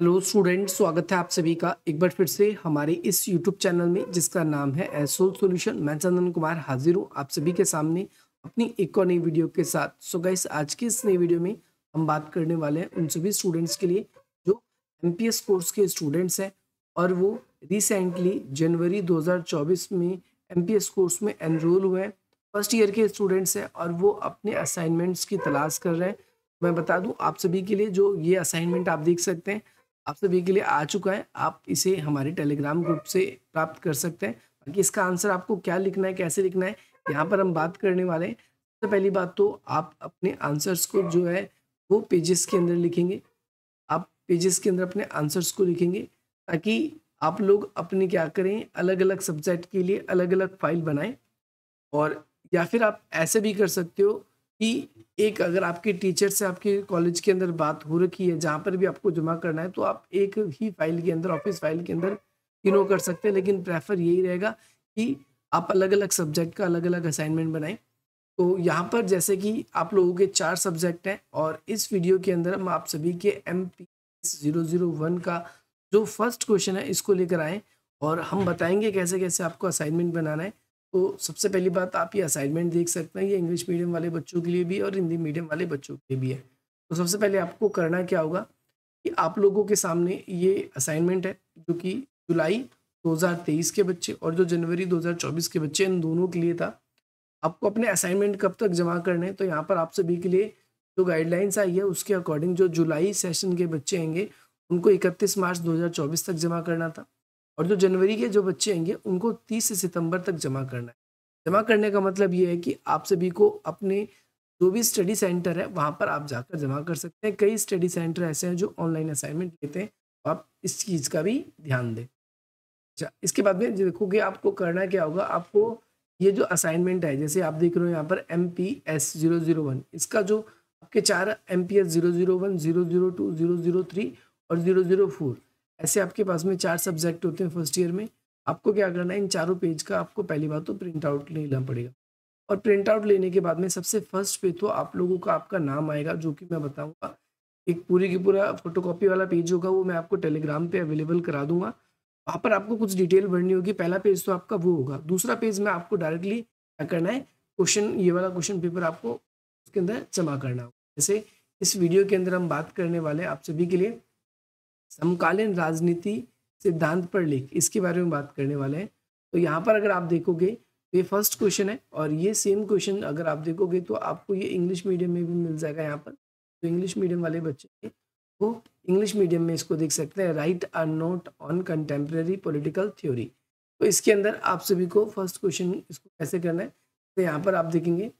hello student स्वागत है आप सभी का एक बार फिर से हमारे इस यूट्यूब चैनल में जिसका नाम है एसोल सॉल्यूशन मैं चंदन कुमार हाजिर हूँ आप सभी के सामने अपनी एक और नई वीडियो के साथ सो गाइस आज की इस नई वीडियो में हम बात करने वाले हैं उन सभी स्टूडेंट्स के लिए जो एम कोर्स के स्टूडेंट्स हैं और वो रिसेंटली जनवरी दो में एम कोर्स में एनरोल हुए हैं फर्स्ट ईयर के स्टूडेंट्स हैं और वो अपने असाइनमेंट्स की तलाश कर रहे हैं मैं बता दूँ आप सभी के लिए जो ये असाइनमेंट आप देख सकते हैं आप सभी के लिए आ चुका है आप इसे हमारे टेलीग्राम ग्रुप से प्राप्त कर सकते हैं बाकी इसका आंसर आपको क्या लिखना है कैसे लिखना है यहाँ पर हम बात करने वाले हैं सबसे पहली बात तो आप अपने आंसर्स को जो है वो पेजेस के अंदर लिखेंगे आप पेजेस के अंदर अपने आंसर्स को लिखेंगे ताकि आप लोग अपने क्या करें अलग अलग सब्जेक्ट के लिए अलग अलग फाइल बनाएं और या फिर आप ऐसे भी कर सकते हो कि एक अगर आपके टीचर से आपके कॉलेज के अंदर बात हो रखी है जहाँ पर भी आपको जमा करना है तो आप एक ही फाइल के अंदर ऑफिस फाइल के अंदर तीनों कर सकते हैं लेकिन प्रेफर यही रहेगा कि आप अलग अलग सब्जेक्ट का अलग अलग असाइनमेंट बनाएं तो यहाँ पर जैसे कि आप लोगों के चार सब्जेक्ट हैं और इस वीडियो के अंदर हम आप सभी के M P zero zero one का जो फर्स्ट क्वेश्चन है इसको लेकर आएँ और हम बताएंगे कैसे कैसे आपको असाइनमेंट बनाना है तो सबसे पहली बात आप ये असाइनमेंट देख सकते हैं ये इंग्लिश मीडियम वाले बच्चों के लिए भी और हिंदी मीडियम वाले बच्चों के लिए भी है तो सबसे पहले आपको करना क्या होगा कि आप लोगों के सामने ये असाइनमेंट है जो कि जुलाई 2023 के बच्चे और जो जनवरी 2024 के बच्चे इन दोनों के लिए था आपको अपने असाइनमेंट कब तक जमा करने हैं तो यहाँ पर आप सभी के लिए जो गाइडलाइंस आई है उसके अकॉर्डिंग जो जुलाई सेशन के बच्चे होंगे उनको इकतीस मार्च दो तक जमा करना था और जो जनवरी के जो बच्चे आएंगे उनको तीस सितंबर तक जमा करना है जमा करने का मतलब ये है कि आप सभी को अपने जो भी स्टडी सेंटर है वहाँ पर आप जाकर जमा कर सकते हैं कई स्टडी सेंटर ऐसे हैं जो ऑनलाइन असाइनमेंट देते हैं तो आप इस चीज़ का भी ध्यान दें अच्छा इसके बाद में देखो कि आपको करना क्या होगा आपको ये जो असाइनमेंट है जैसे आप देख रहे हो यहाँ पर M P S zero zero one इसका जो आपके चार M P S zero zero one zero zero two zero zero three और जीरो जीरो फोर ऐसे आपके पास में चार सब्जेक्ट होते हैं फर्स्ट ईयर में आपको क्या करना है इन चारों पेज का आपको पहली बात तो प्रिंट आउट लेना पड़ेगा और प्रिंट आउट लेने के बाद में सबसे फर्स्ट पे तो आप लोगों का आपका नाम आएगा जो कि मैं बताऊँगा एक पूरी की पूरा फोटोकॉपी वाला पेज होगा वो मैं आपको टेलीग्राम पे अवेलेबल करा दूंगा वहाँ पर आपको कुछ डिटेल भरनी होगी पहला पेज तो आपका वो होगा दूसरा पेज में आपको डायरेक्टली क्या करना है क्वेश्चन ये वाला क्वेश्चन पेपर आपको उसके अंदर जमा करना होगा जैसे इस वीडियो के अंदर हम बात करने वाले आप सभी के लिए समकालीन राजनीति सिद्धांत पर लेख इसके बारे में बात करने वाले हैं तो यहाँ पर अगर आप देखोगे तो ये फर्स्ट क्वेश्चन है और ये सेम क्वेश्चन अगर आप देखोगे तो आपको ये इंग्लिश मीडियम में भी मिल जाएगा यहाँ पर तो इंग्लिश मीडियम वाले बच्चे वो इंग्लिश मीडियम में इसको देख सकते हैं right R note on contemporary political theory तो इसके अंदर आप सभी को फर्स्ट क्वेश्चन इसको कैसे करना है तो यहाँ पर आप देखेंगे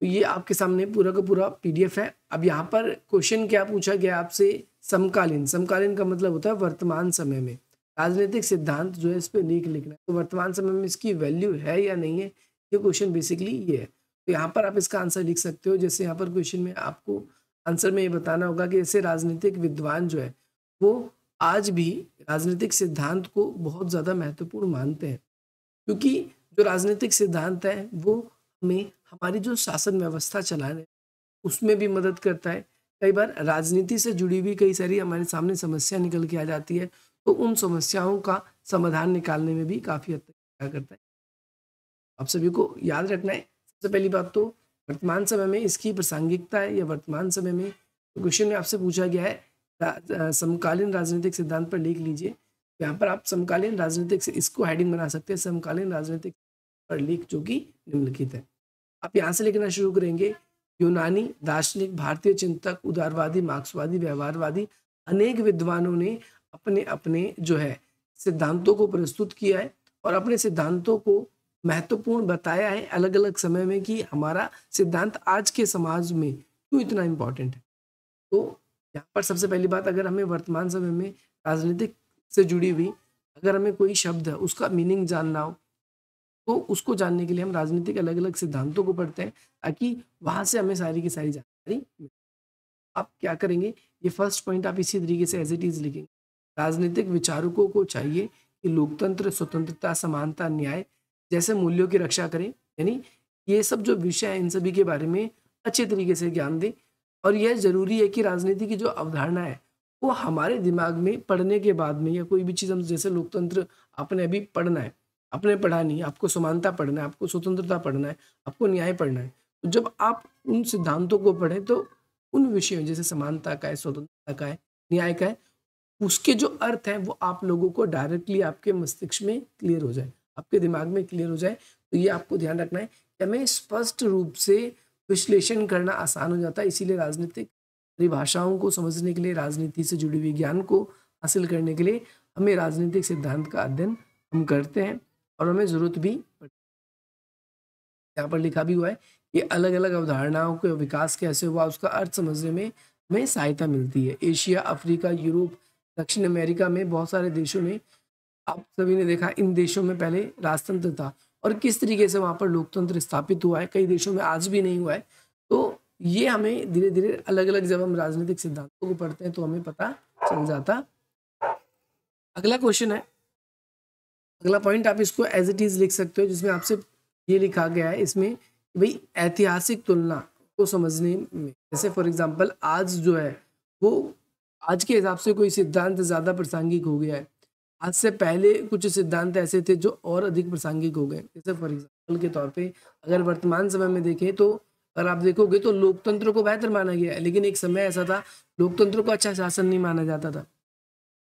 तो ये आपके सामने पूरा का पूरा पीडीएफ है अब यहाँ पर क्वेश्चन क्या पूछा गया आपसे समकालीन समकालीन का मतलब होता है वर्तमान समय में राजनीतिक सिद्धांत जो है इस पर लिख लिखना तो वर्तमान समय में इसकी वैल्यू है या नहीं है ये क्वेश्चन बेसिकली ये है तो यहाँ पर आप इसका आंसर लिख सकते हो जैसे यहाँ पर क्वेश्चन में आपको आंसर में ये बताना होगा कि ऐसे राजनीतिक विद्वान जो है वो आज भी राजनीतिक सिद्धांत को बहुत ज़्यादा महत्वपूर्ण मानते हैं क्योंकि जो राजनीतिक सिद्धांत है वो हमें हमारी जो शासन व्यवस्था चलाने उसमें भी मदद करता है कई बार राजनीति से जुड़ी हुई कई सारी हमारे सामने समस्या निकल के आ जाती है तो उन समस्याओं का समाधान निकालने में भी काफ़ी हद तक करता है आप सभी को याद रखना है सबसे पहली बात तो वर्तमान समय में इसकी प्रासंगिकता है या वर्तमान समय में क्वेश्चन में आपसे पूछा गया है समकालीन राजनीतिक सिद्धांत पर लिख लीजिए यहाँ पर आप समकालीन राजनीतिक से इसको हेडिंग बना सकते हैं समकालीन राजनीतिक पर लिख जो कि निम्नलिखित है आप यहाँ से लिखना शुरू करेंगे यूनानी दार्शनिक भारतीय चिंतक उदारवादी मार्क्सवादी व्यवहारवादी अनेक विद्वानों ने अपने अपने जो है सिद्धांतों को प्रस्तुत किया है और अपने सिद्धांतों को महत्वपूर्ण बताया है अलग अलग समय में कि हमारा सिद्धांत आज के समाज में क्यों इतना इम्पोर्टेंट है तो यहाँ पर सबसे पहली बात अगर हमें वर्तमान समय में राजनीतिक से जुड़ी हुई अगर हमें कोई शब्द है उसका मीनिंग जानना हो तो उसको जानने के लिए हम राजनीतिक अलग अलग सिद्धांतों को पढ़ते हैं ताकि वहां से हमें सारी की सारी जानकारी आप क्या करेंगे ये फर्स्ट पॉइंट आप इसी तरीके से एज इट इज़ लिखेंगे राजनीतिक विचारकों को चाहिए कि लोकतंत्र स्वतंत्रता समानता न्याय जैसे मूल्यों की रक्षा करें यानी ये सब जो विषय है इन सभी के बारे में अच्छे तरीके से ज्ञान दें और यह ज़रूरी है कि राजनीति की जो अवधारणा है वो हमारे दिमाग में पढ़ने के बाद में या कोई भी चीज़ हम जैसे लोकतंत्र आपने अभी पढ़ना है आपने पढ़ा नहीं आपको समानता पढ़ना है आपको स्वतंत्रता पढ़ना है आपको न्याय पढ़ना है तो जब आप उन सिद्धांतों को पढ़ें तो उन विषयों जैसे समानता का है स्वतंत्रता का है न्याय का है उसके जो अर्थ हैं वो आप लोगों को डायरेक्टली आपके मस्तिष्क में क्लियर हो जाए आपके दिमाग में क्लियर हो जाए तो ये आपको ध्यान रखना है कि हमें स्पष्ट रूप से विश्लेषण करना आसान हो जाता है इसीलिए राजनीतिक परिभाषाओं को समझने के लिए राजनीति से जुड़ी हुई ज्ञान को हासिल करने के लिए हमें राजनीतिक सिद्धांत का अध्ययन हम करते हैं और हमें ज़रूरत भी यहाँ पर लिखा भी हुआ है कि अलग अलग अवधारणाओं के विकास कैसे हुआ उसका अर्थ समझने में हमें सहायता मिलती है एशिया अफ्रीका यूरोप दक्षिण अमेरिका में बहुत सारे देशों में आप सभी ने देखा इन देशों में पहले राजतंत्र था और किस तरीके से वहाँ पर लोकतंत्र स्थापित हुआ है कई देशों में आज भी नहीं हुआ है तो ये हमें धीरे धीरे अलग अलग जब हम राजनीतिक सिद्धांतों को पढ़ते हैं तो हमें पता चल जाता अगला क्वेश्चन है अगला पॉइंट आप इसको एज इट इज़ लिख सकते हो जिसमें आपसे ये लिखा गया है इसमें भाई ऐतिहासिक तुलना को समझने में जैसे फॉर एग्जांपल आज जो है वो आज के हिसाब से कोई सिद्धांत ज़्यादा प्रासंगिक हो गया है आज से पहले कुछ सिद्धांत ऐसे थे जो और अधिक प्रासंगिक हो गए जैसे फॉर एग्जाम्पल के तौर पर अगर वर्तमान समय में देखें तो अगर आप देखोगे तो लोकतंत्र को बेहतर माना गया है लेकिन एक समय ऐसा था लोकतंत्र को अच्छा शासन नहीं माना जाता था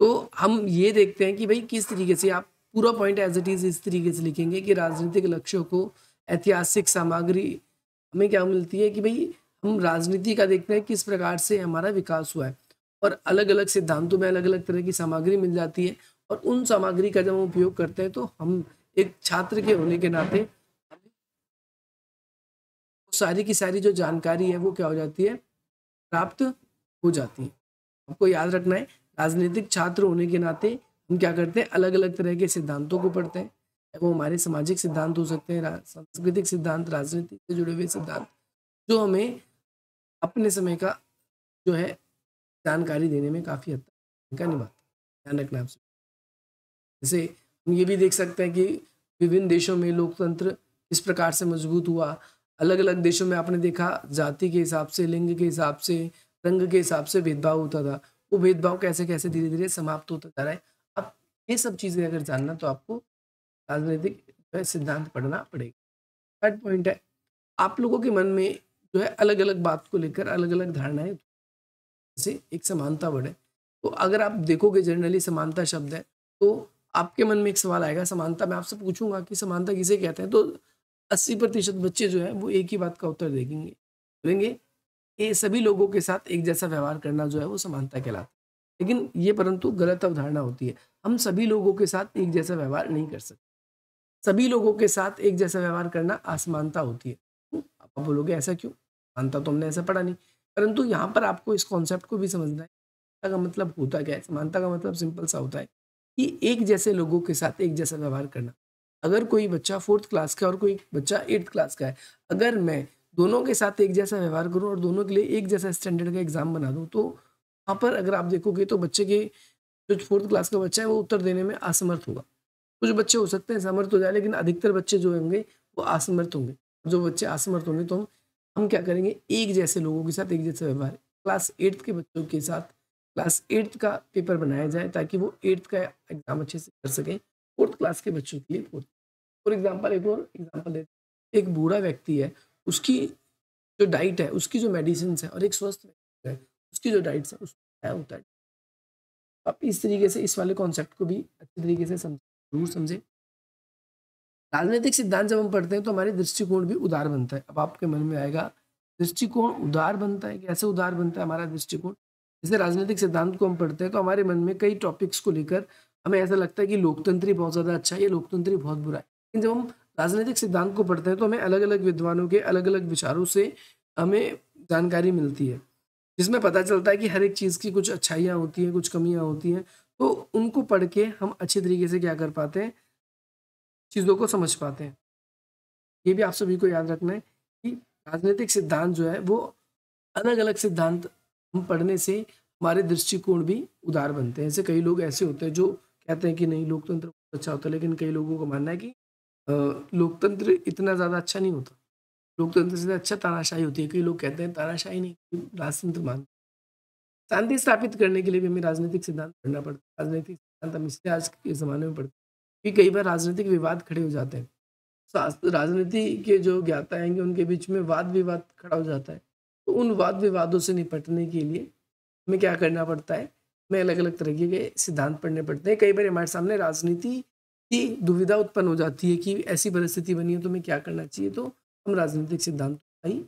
तो हम ये देखते हैं कि भाई किस तरीके से आप पूरा पॉइंट एज इट इज़ इस तरीके से लिखेंगे कि राजनीतिक लक्ष्यों को ऐतिहासिक सामग्री हमें क्या मिलती है कि भाई हम राजनीति का देखते हैं किस प्रकार से हमारा विकास हुआ है और अलग अलग सिद्धांतों में अलग अलग तरह की सामग्री मिल जाती है और उन सामग्री का जब हम उपयोग करते हैं तो हम एक छात्र के होने के नाते सारी की सारी जो जानकारी है वो क्या हो जाती है प्राप्त हो जाती है आपको याद रखना है राजनीतिक छात्र होने के नाते हम क्या करते हैं अलग अलग तरह के सिद्धांतों को पढ़ते हैं वो हमारे सामाजिक सिद्धांत हो सकते हैं सांस्कृतिक सिद्धांत राजनीति से जुड़े हुए सिद्धांत जो हमें अपने समय का जो है जानकारी देने में काफ़ी हद तक भूमिका निभाता ध्यान रखना आपसे जैसे हम ये भी देख सकते हैं कि विभिन्न देशों में लोकतंत्र किस प्रकार से मजबूत हुआ अलग अलग देशों में आपने देखा जाति के हिसाब से लिंग के हिसाब से रंग के हिसाब से भेदभाव होता था वो भेदभाव कैसे कैसे धीरे धीरे समाप्त होता जा रहा है ये सब चीज़ें अगर जानना तो आपको राजनीतिक जो है सिद्धांत पढ़ना पड़ेगा थर्ड पॉइंट है आप लोगों के मन में जो है अलग अलग बात को लेकर अलग अलग धारणाएं जैसे एक समानता वर्ड है तो अगर आप देखोगे जनरली समानता शब्द है तो आपके मन में एक सवाल आएगा समानता मैं आपसे पूछूंगा कि समानता किसे कहते हैं तो अस्सी प्रतिशत बच्चे जो है वो एक ही बात का उत्तर देखेंगे बोलेंगे ये सभी लोगों के साथ एक जैसा व्यवहार करना जो है वो समानता कहलाता है लेकिन ये परंतु गलत अवधारणा होती है हम सभी लोगों के साथ एक जैसा व्यवहार नहीं कर सकते सभी लोगों के साथ एक जैसा व्यवहार करना आसमानता होती है तो आप बोलोगे ऐसा क्यों मानता तो हमने ऐसा पढ़ा नहीं परंतु यहाँ पर आपको इस कॉन्सेप्ट को भी समझना है समानता का मतलब होता क्या है समानता का मतलब सिंपल सा होता है कि एक जैसे लोगों के साथ एक जैसा व्यवहार करना अगर कोई बच्चा फोर्थ क्लास का और कोई बच्चा एट्थ क्लास का है अगर मैं दोनों के साथ एक जैसा व्यवहार करूँ और दोनों के लिए एक जैसा स्टैंडर्ड का एग्जाम बना दूँ तो वहाँ पर अगर आप देखोगे तो बच्चे के जो फोर्थ क्लास का बच्चा है वो उत्तर देने में असमर्थ होगा कुछ बच्चे हो सकते हैं समर्थ हो जाए लेकिन अधिकतर बच्चे जो होंगे वो असमर्थ होंगे जो बच्चे असमर्थ होंगे तो हम हम क्या करेंगे एक जैसे लोगों के साथ एक जैसे व्यवहार क्लास एट्थ के बच्चों के साथ क्लास एट्थ का पेपर बनाया जाए ताकि वो एट्थ का एग्ज़ाम अच्छे से कर सकें फोर्थ क्लास के बच्चों के लिए फोर्थ फॉर एग्जाम्पल एक और एग्जाम्पल ले एक बूढ़ा व्यक्ति है उसकी जो डाइट है उसकी जो मेडिसिन है और एक स्वस्थ उसकी जो डाइट्स है उसको है होता है आप इस तरीके से इस वाले कॉन्सेप्ट को भी अच्छे तरीके से समझें जरूर समझें राजनीतिक सिद्धांत जब हम पढ़ते हैं तो हमारे दृष्टिकोण भी उदार बनता है अब आपके मन में आएगा दृष्टिकोण उदार बनता है कैसे उदार बनता है हमारा दृष्टिकोण जैसे राजनीतिक सिद्धांत को हम पढ़ते हैं तो हमारे मन में कई टॉपिक्स को लेकर हमें ऐसा लगता है कि लोकतंत्री बहुत ज़्यादा अच्छा है या लोकतंत्री बहुत बुरा है लेकिन जब हम राजनीतिक सिद्धांत को पढ़ते हैं तो हमें अलग अलग विद्वानों के अलग अलग विचारों से हमें जानकारी मिलती है जिसमें पता चलता है कि हर एक चीज़ की कुछ अच्छाइयाँ होती हैं कुछ कमियाँ होती हैं तो उनको पढ़ के हम अच्छे तरीके से क्या कर पाते हैं चीज़ों को समझ पाते हैं ये भी आप सभी को याद रखना है कि राजनीतिक सिद्धांत जो है वो अलग अलग सिद्धांत हम पढ़ने से हमारे दृष्टिकोण भी उदार बनते हैं ऐसे कई लोग ऐसे होते हैं जो कहते हैं कि नहीं लोकतंत्र अच्छा होता है लेकिन कई लोगों का मानना है कि लोकतंत्र इतना ज़्यादा अच्छा नहीं होता लोकतंत्र से अच्छा ताराशाही होती है कई लोग कहते हैं ताराशाही नहीं राजतंत्र मानते शांति स्थापित करने के लिए भी हमें राजनीतिक सिद्धांत पढ़ना पड़ता है राजनीतिक सिद्धांत हम इसलिए आज के ज़माने में पढ़ते हैं कि कई बार राजनीतिक विवाद खड़े हो जाते हैं राजनीति के जो ज्ञाता आएंगे उनके बीच में वाद विवाद खड़ा हो जाता है तो उन वाद विवादों से निपटने के लिए हमें क्या करना पड़ता है हमें अलग अलग तरीके के सिद्धांत पढ़ने पड़ते हैं कई बार हमारे सामने राजनीति की दुविधा उत्पन्न हो जाती है कि ऐसी परिस्थिति बनी है तो हमें क्या करना चाहिए तो हम राजनीतिक सिद्धांत आई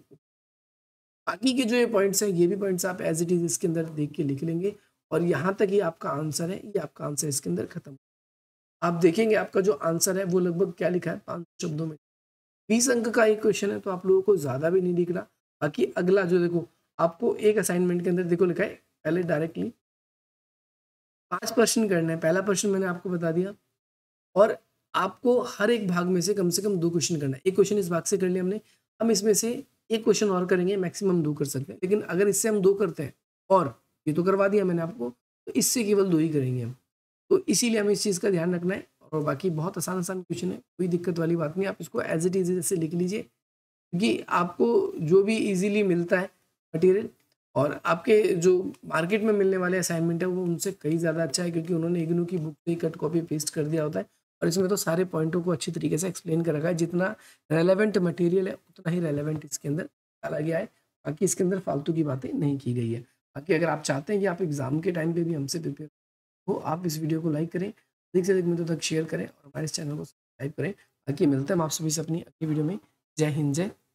बाकी के जो ये पॉइंट्स हैं ये भी पॉइंट्स आप एज इट इज इसके अंदर देख के लिख लेंगे और यहाँ तक ही आपका आंसर है ये आपका आंसर इसके अंदर खत्म आप देखेंगे आपका जो आंसर है वो लगभग क्या लिखा है पाँच शब्दों में बीस अंक का एक क्वेश्चन है तो आप लोगों को ज़्यादा भी नहीं दिख रहा बाकी अगला जो देखो आपको एक असाइनमेंट के अंदर देखो लिखा है पहले डायरेक्टली पांच प्रश्न करने हैं पहला प्रश्न मैंने आपको बता दिया और आपको हर एक भाग में से कम से कम दो क्वेश्चन करना है एक क्वेश्चन इस भाग से कर लिया हमने हम इसमें से एक क्वेश्चन और करेंगे मैक्सिमम दो कर सकते हैं लेकिन अगर इससे हम दो करते हैं और ये तो करवा दिया मैंने आपको तो इससे केवल दो ही करेंगे हम तो इसीलिए हमें इस चीज़ का ध्यान रखना है और बाकी बहुत आसान आसान क्वेश्चन है कोई दिक्कत वाली बात नहीं आप इसको एज इट इज जैसे लिख लीजिए क्योंकि आपको जो भी ईजिली मिलता है मटेरियल और आपके जो मार्केट में मिलने वाले असाइनमेंट है वो उनसे कई ज़्यादा अच्छा है क्योंकि उन्होंने इग्नू की बुक से कट कॉपी पेस्ट कर दिया होता है और इसमें तो सारे पॉइंटों को अच्छी तरीके से एक्सप्लेन कर रखा है जितना रेलेवेंट मटेरियल है उतना ही रेलेवेंट इसके अंदर डाला गया है बाकी इसके अंदर फालतू की बातें नहीं की गई है बाकी अगर आप चाहते हैं कि आप एग्ज़ाम के टाइम पर भी हमसे प्रिपेयर हो आप इस वीडियो को लाइक करें अधिक से अधिक मित्रों तक शेयर करें और हमारे इस चैनल को सब्सक्राइब करें बाकी मिलते हैं आप सभी से अपनी अगली वीडियो में जय हिंद जय